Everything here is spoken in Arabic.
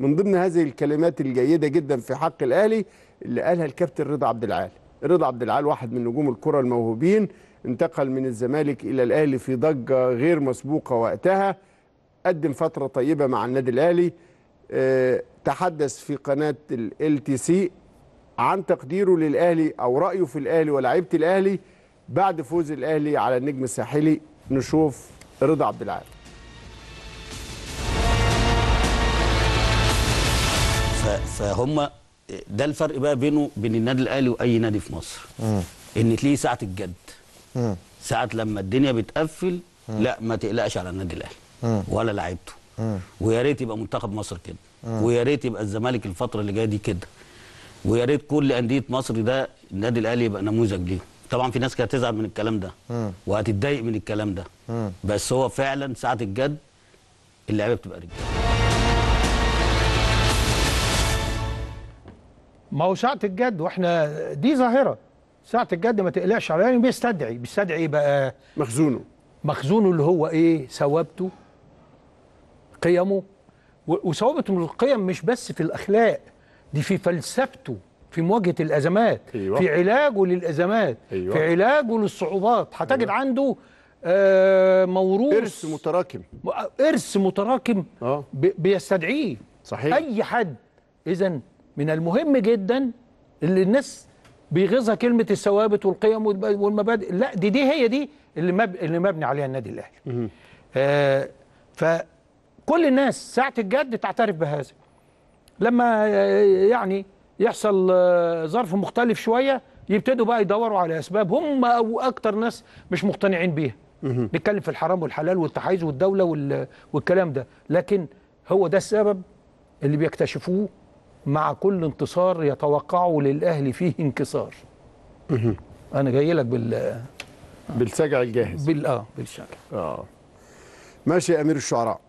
من ضمن هذه الكلمات الجيده جدا في حق الاهلي اللي قالها الكابتن رضا عبد العال رضا عبد العال واحد من نجوم الكره الموهوبين انتقل من الزمالك الى الاهلي في ضجه غير مسبوقه وقتها قدم فتره طيبه مع النادي الاهلي اه تحدث في قناه ال تي سي عن تقديره للاهلي او رايه في الاهلي ولعيبة الاهلي بعد فوز الاهلي على النجم الساحلي نشوف رضا عبد العال فهم ده الفرق بقى بينه بين النادي الاهلي واي نادي في مصر مم. ان تلاقيه ساعه الجد مم. ساعه لما الدنيا بتقفل مم. لا ما تقلقش على النادي الاهلي ولا لعيبته ويا ريت يبقى منتخب مصر كده ويا ريت يبقى الزمالك الفتره اللي جايه دي كده ويا ريت كل انديه مصر ده النادي الاهلي يبقى نموذج ليه طبعا في ناس كانت هتزعل من الكلام ده وهتتضايق من الكلام ده بس هو فعلا ساعه الجد اللعيبه بتبقى رجاله ما هو ساعه الجد واحنا دي ظاهره ساعه الجد ما تقلقش عليها يعني بيستدعي بيستدعي بقى مخزونه مخزونه اللي هو ايه ثوابته قيمه وثوابته من القيم مش بس في الاخلاق دي في فلسفته في مواجهه الازمات أيوة. في علاجه للازمات أيوة. في علاجه للصعوبات هتجد أيوة. عنده آه موروث ارث متراكم ارث متراكم آه. بيستدعيه صحيح اي حد اذا من المهم جدا اللي الناس بيغيظها كلمه الثوابت والقيم والمبادئ لا دي دي هي دي اللي مب... اللي مبني عليها النادي الاهلي آه فكل الناس ساعه الجد تعترف بهذا لما آه، يعني يحصل آه، ظرف مختلف شويه يبتدوا بقى يدوروا على اسباب هم او اكتر ناس مش مقتنعين بيها نتكلم في الحرام والحلال والتحيز والدوله وال... والكلام ده لكن هو ده السبب اللي بيكتشفوه مع كل انتصار يتوقعه للاهلي فيه انكسار انا جاي لك بال بالسجع الجاهز بال اه بالشجع اه ماشي يا امير الشعراء